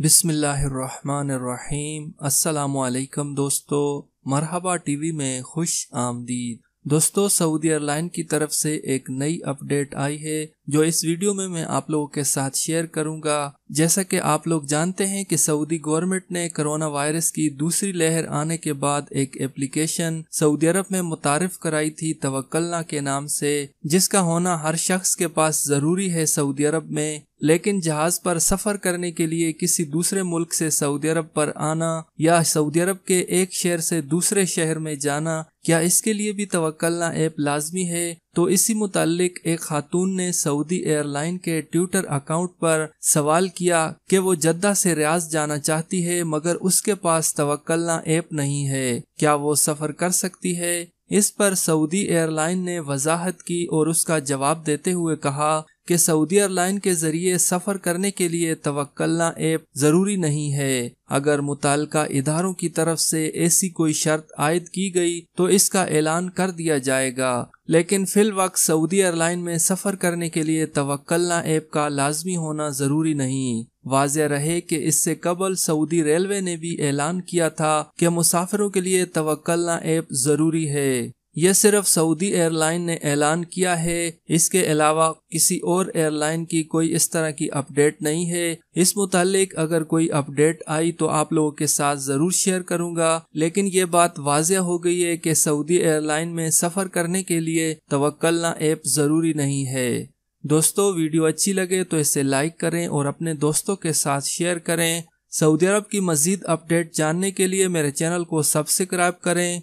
बिसमीम् असलकम दोस्तों मरहबा टीवी में खुश आमदीद दोस्तों सऊदी एयरलाइन की तरफ से एक नई अपडेट आई है जो इस वीडियो में मैं आप लोगों के साथ शेयर करूंगा जैसा कि आप लोग जानते हैं कि सऊदी गवर्नमेंट ने कोरोना वायरस की दूसरी लहर आने के बाद एक एप्लीकेशन सऊदी अरब में मुतारफ कराई थी तवक्लना के नाम से जिसका होना हर शख्स के पास ज़रूरी है सऊदी अरब में लेकिन जहाज पर सफर करने के लिए किसी दूसरे मुल्क से सऊदी अरब पर आना या सऊदी अरब के एक शहर से दूसरे शहर में जाना क्या इसके लिए भी तवक्लना ऐप लाजमी है तो इसी मुतालिक एक खातून ने सऊदी एयरलाइन के ट्विटर अकाउंट पर सवाल किया कि वो जद्दा से रियाज जाना चाहती है मगर उसके पास तवक्लना ऐप नहीं है क्या वो सफर कर सकती है इस पर सऊदी एयरलाइन ने वजाहत की और उसका जवाब देते हुए कहा कि सऊदी एयरलाइन के जरिए सफर करने के लिए तवक्लना ऐप जरूरी नहीं है अगर मुतल इधारों की तरफ से ऐसी कोई शर्त आयद की गई तो इसका ऐलान कर दिया जाएगा लेकिन फिल वक्त सऊदी एयरलाइन में सफर करने के लिए तवक्लना ऐप का लाजमी होना जरूरी नहीं वाज रहे कि इससे कबल सऊदी रेलवे ने भी ऐलान किया था कि मुसाफिरों के लिए तवक्लना ऐप जरूरी है यह सिर्फ सऊदी एयरलाइन ने ऐलान किया है इसके अलावा किसी और एयरलाइन की कोई इस तरह की अपडेट नहीं है इस मुतालिक अगर कोई अपडेट आई तो आप लोगों के साथ ज़रूर शेयर करूंगा लेकिन ये बात वाज हो गई है कि सऊदी एयरलाइन में सफ़र करने के लिए तवक्लना ऐप ज़रूरी नहीं है दोस्तों वीडियो अच्छी लगे तो इसे लाइक करें और अपने दोस्तों के साथ शेयर करें सऊदी अरब की मजीद अपडेट जानने के लिए मेरे चैनल को सब्सक्राइब करें